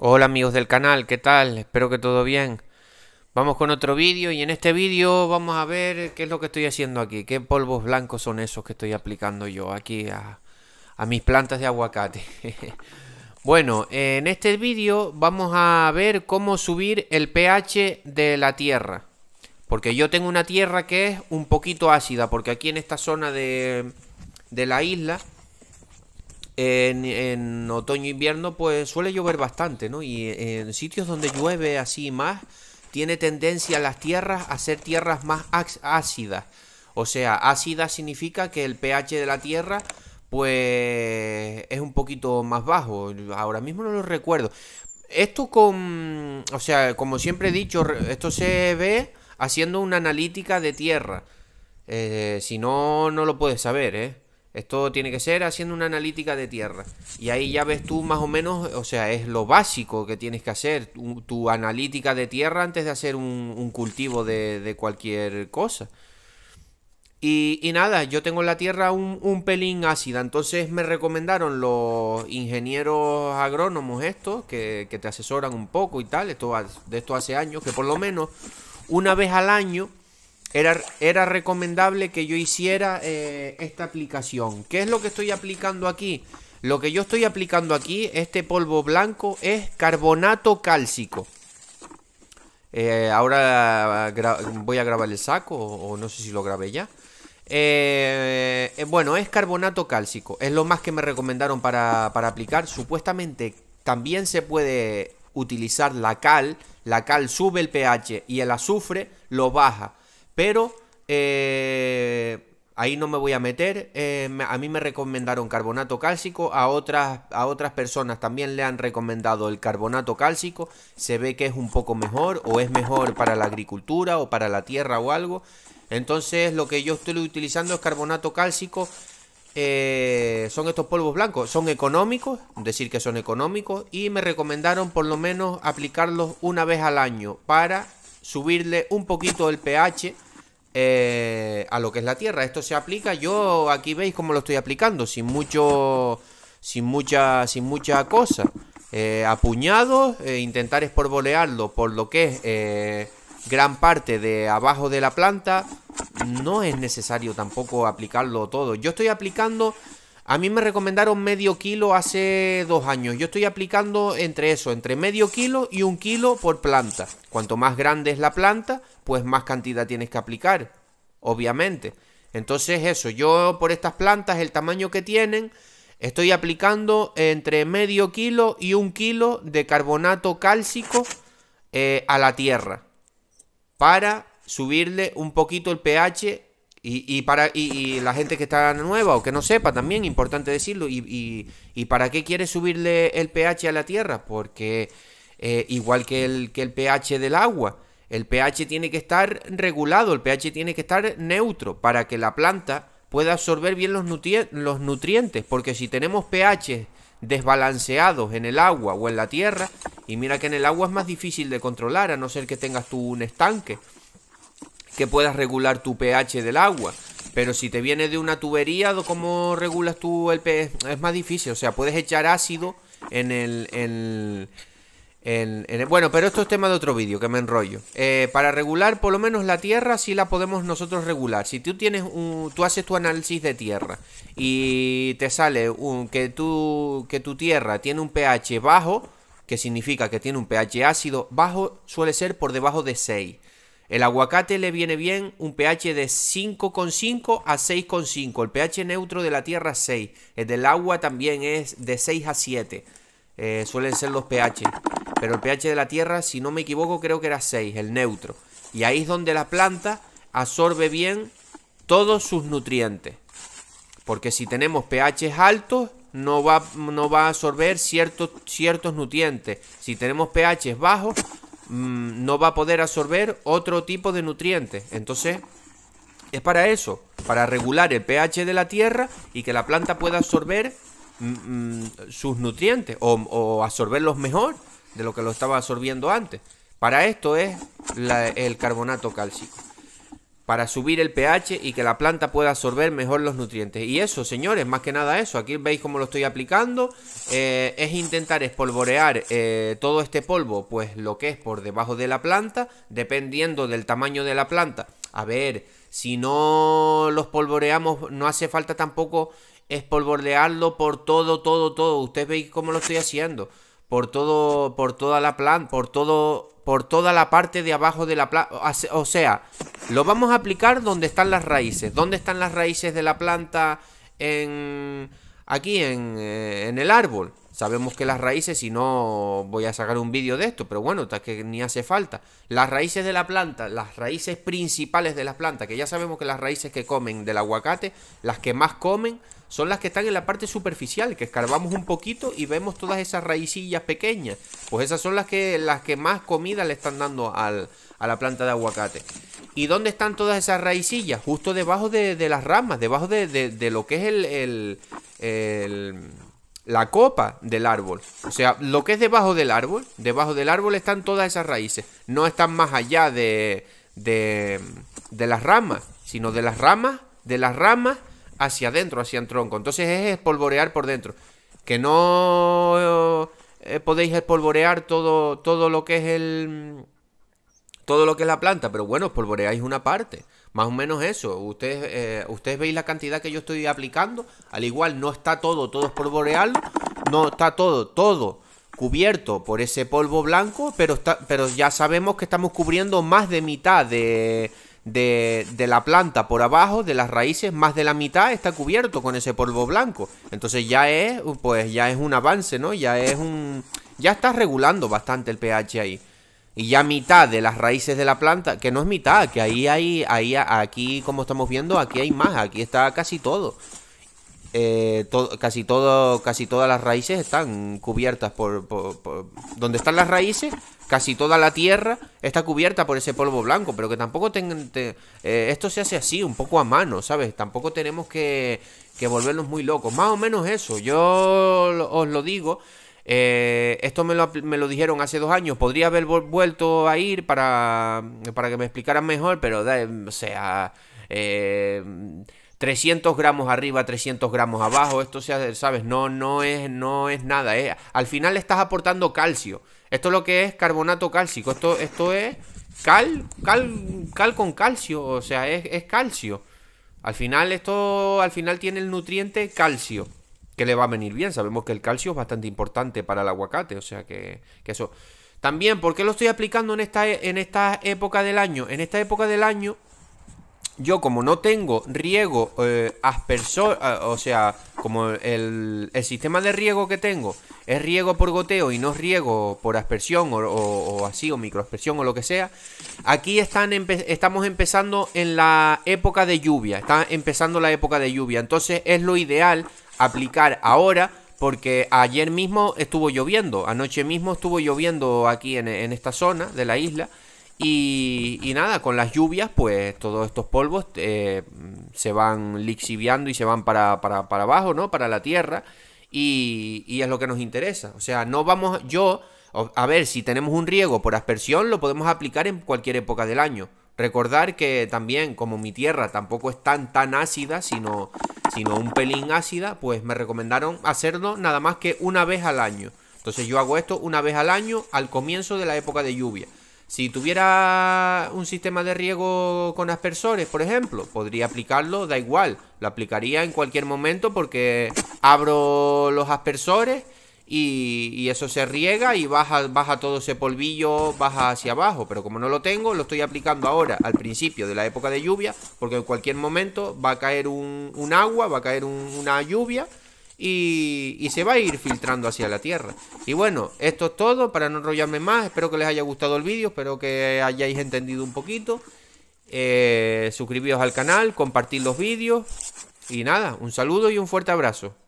Hola amigos del canal, ¿qué tal? Espero que todo bien. Vamos con otro vídeo y en este vídeo vamos a ver qué es lo que estoy haciendo aquí. ¿Qué polvos blancos son esos que estoy aplicando yo aquí a, mis plantas de aguacate? bueno, en este vídeo vamos a ver cómo subir el pH de la tierra. Porque yo tengo una tierra que es un poquito ácida, porque aquí en esta zona de, de la isla en, otoño otoño-invierno e pues suele llover bastante, ¿no? Y en sitios donde llueve así más, tiene tendencia las tierras a ser tierras más ácidas. O sea, ácida significa que el pH de la tierra pues es un poquito más bajo. Ahora mismo no lo recuerdo. Esto con, o sea, como siempre he dicho, esto se ve haciendo una analítica de tierra. Eh, si no, no lo puedes saber, ¿eh? Esto tiene que ser haciendo una analítica de tierra. Y ahí ya ves tú más o menos, o sea, es lo básico que tienes que hacer, tu, analítica de tierra antes de hacer un, cultivo de, cualquier cosa. Y, y, nada, yo tengo la tierra un, un, pelín ácida, entonces me recomendaron los ingenieros agrónomos estos, que, que te asesoran un poco y tal, esto, de esto hace años, que por lo menos una vez al año era, recomendable que yo hiciera eh, esta aplicación. ¿Qué es lo que estoy aplicando aquí? Lo que yo estoy aplicando aquí, este polvo blanco, es carbonato cálcico. Eh, ahora voy a grabar el saco, o, no sé si lo grabé ya. Eh, bueno, es carbonato cálcico. Es lo más que me recomendaron para, para aplicar. Supuestamente también se puede utilizar la cal. La cal sube el pH y el azufre lo baja. Pero eh, ahí no me voy a meter. Eh, a mí me recomendaron carbonato cálcico, a otras, a otras personas también le han recomendado el carbonato cálcico. Se ve que es un poco mejor o es mejor para la agricultura o para la tierra o algo. Entonces lo que yo estoy utilizando es carbonato cálcico. Eh, son estos polvos blancos, son económicos, decir que son económicos, y me recomendaron por lo menos aplicarlos una vez al año para subirle un poquito el pH eh, a lo que es la tierra. Esto se aplica, yo aquí veis cómo lo estoy aplicando, sin mucho, sin mucha, sin mucha cosa. Eh, a eh, intentar esporbolearlo por lo que es eh, gran parte de abajo de la planta. No es necesario tampoco aplicarlo todo. Yo estoy aplicando a mí me recomendaron medio kilo hace dos años. Yo estoy aplicando entre eso, entre medio kilo y un kilo por planta. Cuanto más grande es la planta, pues más cantidad tienes que aplicar, obviamente. Entonces eso, yo por estas plantas, el tamaño que tienen, estoy aplicando entre medio kilo y un kilo de carbonato cálcico eh, a la tierra para subirle un poquito el pH y, para y, la gente que está nueva o que no sepa, también importante decirlo. ¿Y, para qué quiere subirle el pH a la tierra? Porque eh, igual que el, que el pH del agua, el pH tiene que estar regulado, el pH tiene que estar neutro para que la planta pueda absorber bien los, los nutrientes. Porque si tenemos pH desbalanceados en el agua o en la tierra, y mira que en el agua es más difícil de controlar, a no ser que tengas tú un estanque que puedas regular tu pH del agua. Pero si te viene de una tubería, ¿cómo regulas tú el pH? Es más difícil. O sea, puedes echar ácido en el... En, en, bueno, pero esto es tema de otro vídeo, que me enrollo. Eh, para regular por lo menos la tierra, sí la podemos nosotros regular. Si tú tienes un, tú haces tu análisis de tierra y te sale un, que, tu, que tu tierra tiene un pH bajo, que significa que tiene un pH ácido bajo, suele ser por debajo de 6. El aguacate le viene bien un pH de 5,5 a 6,5. El pH neutro de la tierra es 6. El del agua también es de 6 a 7. Eh, suelen ser los pH. Pero el pH de la tierra, si no me equivoco, creo que era 6, el neutro. Y ahí es donde la planta absorbe bien todos sus nutrientes. Porque si tenemos pH altos, no va, no va a absorber ciertos, ciertos nutrientes. Si tenemos pH bajos, Mm, no va a poder absorber otro tipo de nutrientes. Entonces, es para eso, para regular el pH de la tierra y que la planta pueda absorber mm, mm, sus nutrientes o, absorberlos mejor de lo que lo estaba absorbiendo antes. Para esto es el carbonato cálcico para subir el pH y que la planta pueda absorber mejor los nutrientes. Y eso, señores, más que nada eso. Aquí veis cómo lo estoy aplicando. Eh, es intentar espolvorear eh, todo este polvo, pues lo que es por debajo de la planta, dependiendo del tamaño de la planta. A ver, si no los polvoreamos, no hace falta tampoco espolvorearlo por todo, todo, todo. Ustedes veis cómo lo estoy haciendo. Por todo, por toda la planta, por todo, por toda la parte de abajo de la planta. O sea, lo vamos a aplicar donde están las raíces. ¿Dónde están las raíces de la planta en, aquí en, eh, en el árbol? Sabemos que las raíces, si no voy a sacar un vídeo de esto, pero bueno, que ni hace falta. Las raíces de la planta, las raíces principales de las plantas, que ya sabemos que las raíces que comen del aguacate, las que más comen, son las que están en la parte superficial, que escarbamos un poquito y vemos todas esas raicillas pequeñas. Pues esas son las que, las que más comida le están dando a la planta de aguacate. ¿Y dónde están todas esas raicillas? Justo debajo de, las ramas, debajo de, lo que es el, el la copa del árbol. O sea, lo que es debajo del árbol, debajo del árbol están todas esas raíces. No están más allá de, de, de las ramas, sino de las ramas, de las ramas hacia adentro, hacia el tronco. Entonces es espolvorear por dentro. Que no eh, podéis espolvorear todo, todo lo que es el... Todo lo que es la planta, pero bueno, espolvoreáis una parte. Más o menos eso. Ustedes, eh, ustedes veis la cantidad que yo estoy aplicando. Al igual no está todo, todo es polvo real. No está todo, todo cubierto por ese polvo blanco, pero, está, pero ya sabemos que estamos cubriendo más de mitad de, la planta por abajo, de las raíces, más de la mitad está cubierto con ese polvo blanco. Entonces ya es, pues ya es un avance, ¿no? Ya es un... Ya está regulando bastante el pH ahí y ya mitad de las raíces de la planta, que no es mitad, que ahí hay, ahí, aquí como estamos viendo, aquí hay más, aquí está casi todo. Eh, casi, todo casi todas las raíces están cubiertas por, Donde están las raíces, casi toda la tierra está cubierta por ese polvo blanco, pero que tampoco tengan... Eh, esto se hace así, un poco a mano, ¿sabes? Tampoco tenemos que, que volvernos muy locos. Más o menos eso, yo os lo digo. Eh, esto me lo, me lo, dijeron hace dos años. Podría haber vuelto a ir para, que me explicaran mejor, pero, em, o sea, 300 eh, gramos arriba, 300 gramos abajo. Esto, sea, ¿sabes? No, no, es, no es nada. Eh. Al final estás aportando calcio. Esto es lo que es carbonato cálcico. Esto, esto es cal, cal, con calcio. O sea, es, es calcio. Al final, esto al final tiene el nutriente calcio que le va a venir bien. Sabemos que el calcio es bastante importante para el aguacate, o sea que, eso. También, ¿por qué lo estoy aplicando en esta, en esta época del año? En esta época del año yo como no tengo riego eh, aspersor, eh, o sea, como el, sistema de riego que tengo es riego por goteo y no riego por aspersión o, o así, o microaspersión o lo que sea, aquí están estamos empezando en la época de lluvia, está empezando la época de lluvia, entonces es lo ideal aplicar ahora porque ayer mismo estuvo lloviendo, anoche mismo estuvo lloviendo aquí en esta zona de la isla y, nada, con las lluvias, pues todos estos polvos eh, se van lixiviando y se van para, abajo, ¿no? Para la tierra. Y, y, es lo que nos interesa. O sea, no vamos, yo, a ver, si tenemos un riego por aspersión, lo podemos aplicar en cualquier época del año. Recordar que también, como mi tierra tampoco es tan, tan ácida, sino, sino un pelín ácida, pues me recomendaron hacerlo nada más que una vez al año. Entonces yo hago esto una vez al año al comienzo de la época de lluvia. Si tuviera un sistema de riego con aspersores, por ejemplo, podría aplicarlo, da igual. Lo aplicaría en cualquier momento porque abro los aspersores y, eso se riega y baja, todo ese polvillo, baja hacia abajo. Pero como no lo tengo, lo estoy aplicando ahora, al principio de la época de lluvia, porque en cualquier momento va a caer un, agua, va a caer una lluvia y, se va a ir filtrando hacia la tierra. Y bueno, esto es todo, para no enrollarme más, espero que les haya gustado el vídeo, espero que hayáis entendido un poquito. Eh, suscribiros al canal, compartir los vídeos y nada, un saludo y un fuerte abrazo.